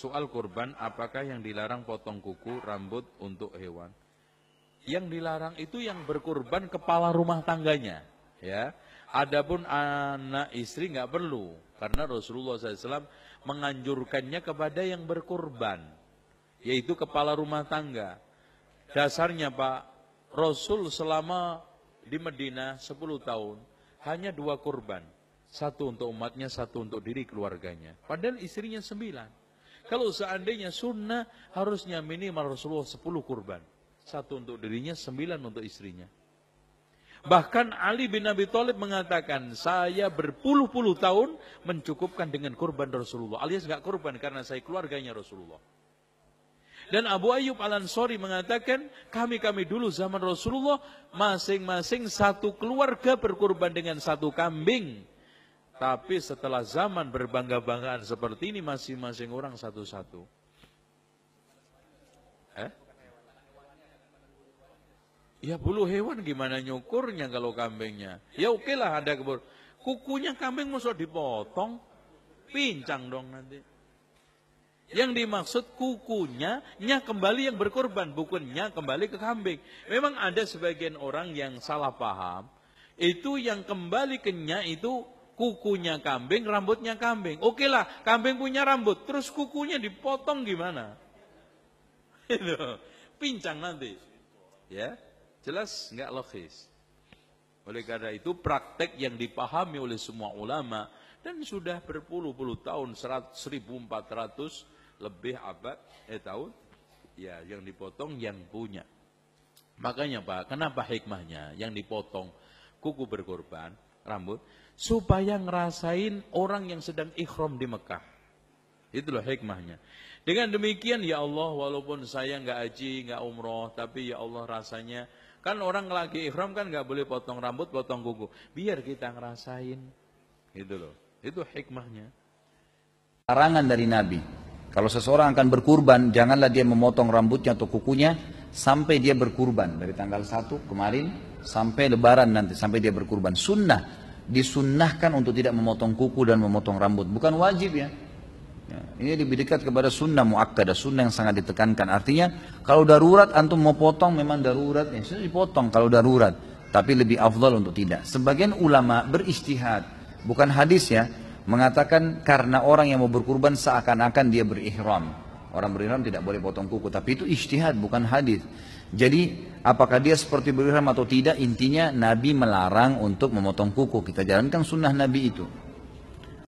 Soal kurban, apakah yang dilarang potong kuku, rambut untuk hewan? Yang dilarang itu yang berkurban kepala rumah tangganya. Ya, Adapun anak istri nggak perlu, karena Rasulullah SAW menganjurkannya kepada yang berkurban, yaitu kepala rumah tangga. Dasarnya Pak, Rasul selama di Medina 10 tahun, hanya dua kurban. Satu untuk umatnya, satu untuk diri keluarganya. Padahal istrinya sembilan. Kalau seandainya sunnah, harusnya minimal Rasulullah 10 kurban. Satu untuk dirinya, sembilan untuk istrinya. Bahkan Ali bin Abi Thalib mengatakan, saya berpuluh-puluh tahun mencukupkan dengan kurban Rasulullah. Alias nggak kurban karena saya keluarganya Rasulullah. Dan Abu Ayyub Al Ansori mengatakan, kami kami dulu zaman Rasulullah masing-masing satu keluarga berkurban dengan satu kambing tapi setelah zaman berbangga-banggaan seperti ini masing-masing orang satu-satu. Eh? Ya bulu hewan gimana nyukurnya kalau kambingnya? Ya oke lah ada kebur. Kukunya kambing di dipotong. Pincang dong nanti. Yang dimaksud kukunya, nya kembali yang berkorban, bukannya kembali ke kambing. Memang ada sebagian orang yang salah paham. Itu yang kembali ke nya itu kukunya kambing, rambutnya kambing. Oke lah, kambing punya rambut, terus kukunya dipotong gimana? Itu pincang nanti. Ya, jelas nggak logis. Oleh karena itu praktek yang dipahami oleh semua ulama dan sudah berpuluh-puluh tahun 1400 lebih abad eh tahun ya yang dipotong yang punya. Makanya Pak, kenapa hikmahnya yang dipotong kuku berkorban? rambut supaya ngerasain orang yang sedang ikhram di Mekah. Itulah hikmahnya. Dengan demikian ya Allah walaupun saya nggak aji, nggak umroh, tapi ya Allah rasanya kan orang lagi ikhram kan nggak boleh potong rambut, potong kuku. Biar kita ngerasain. itu loh. Itu hikmahnya. Larangan dari Nabi. Kalau seseorang akan berkurban, janganlah dia memotong rambutnya atau kukunya sampai dia berkurban dari tanggal 1 kemarin sampai lebaran nanti sampai dia berkurban sunnah disunnahkan untuk tidak memotong kuku dan memotong rambut bukan wajib ya. ya, ini lebih dekat kepada sunnah muakkadah sunnah yang sangat ditekankan artinya kalau darurat antum mau potong memang darurat ya sudah dipotong kalau darurat tapi lebih afdal untuk tidak sebagian ulama beristihad bukan hadis ya mengatakan karena orang yang mau berkurban seakan-akan dia berihram Orang berirham tidak boleh potong kuku, tapi itu ijtihad bukan hadis. Jadi apakah dia seperti berirham atau tidak, intinya Nabi melarang untuk memotong kuku. Kita jalankan sunnah Nabi itu.